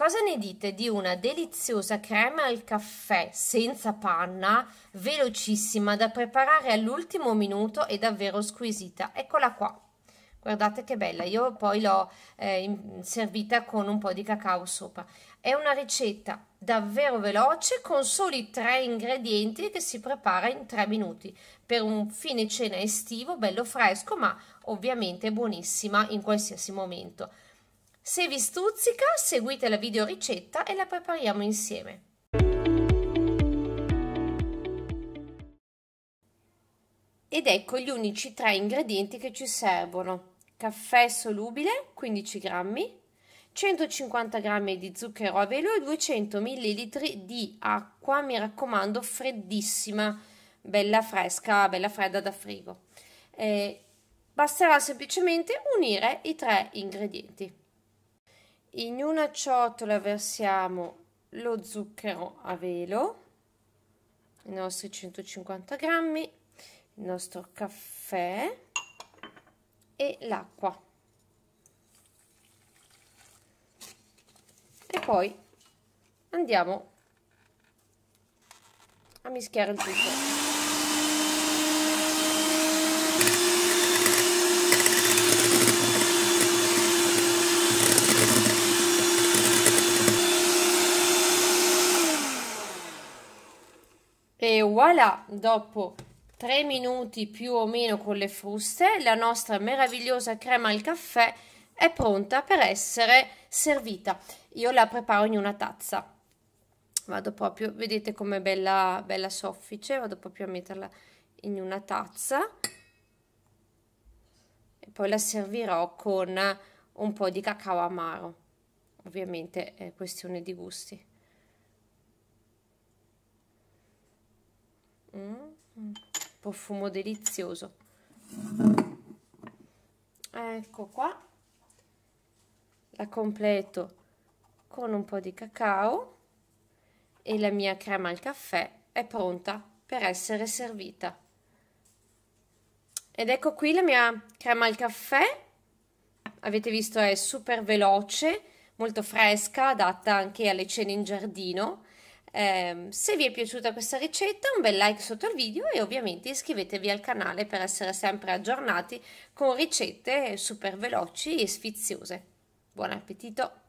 Cosa ne dite di una deliziosa crema al caffè senza panna, velocissima da preparare all'ultimo minuto e davvero squisita? Eccola qua. Guardate che bella, io poi l'ho eh, servita con un po' di cacao sopra. È una ricetta davvero veloce con soli tre ingredienti che si prepara in tre minuti per un fine cena estivo, bello fresco, ma ovviamente buonissima in qualsiasi momento. Se vi stuzzica, seguite la video ricetta e la prepariamo insieme. Ed ecco gli unici tre ingredienti che ci servono. Caffè solubile, 15 grammi, 150 g di zucchero a velo e 200 ml di acqua, mi raccomando, freddissima, bella fresca, bella fredda da frigo. Eh, basterà semplicemente unire i tre ingredienti. In una ciotola versiamo lo zucchero a velo, i nostri 150 grammi, il nostro caffè e l'acqua. E poi andiamo a mischiare il tutto. e voilà, dopo 3 minuti più o meno con le fruste, la nostra meravigliosa crema al caffè è pronta per essere servita. Io la preparo in una tazza. Vado proprio, vedete com'è bella, bella soffice, vado proprio a metterla in una tazza e poi la servirò con un po' di cacao amaro. Ovviamente è questione di gusti. Mm, mm, profumo delizioso. Ecco qua. La completo con un po' di cacao e la mia crema al caffè è pronta per essere servita. Ed ecco qui la mia crema al caffè. Avete visto è super veloce, molto fresca, adatta anche alle cene in giardino eh, se vi è piaciuta questa ricetta un bel like sotto il video e ovviamente iscrivetevi al canale per essere sempre aggiornati con ricette super veloci e sfiziose. Buon appetito!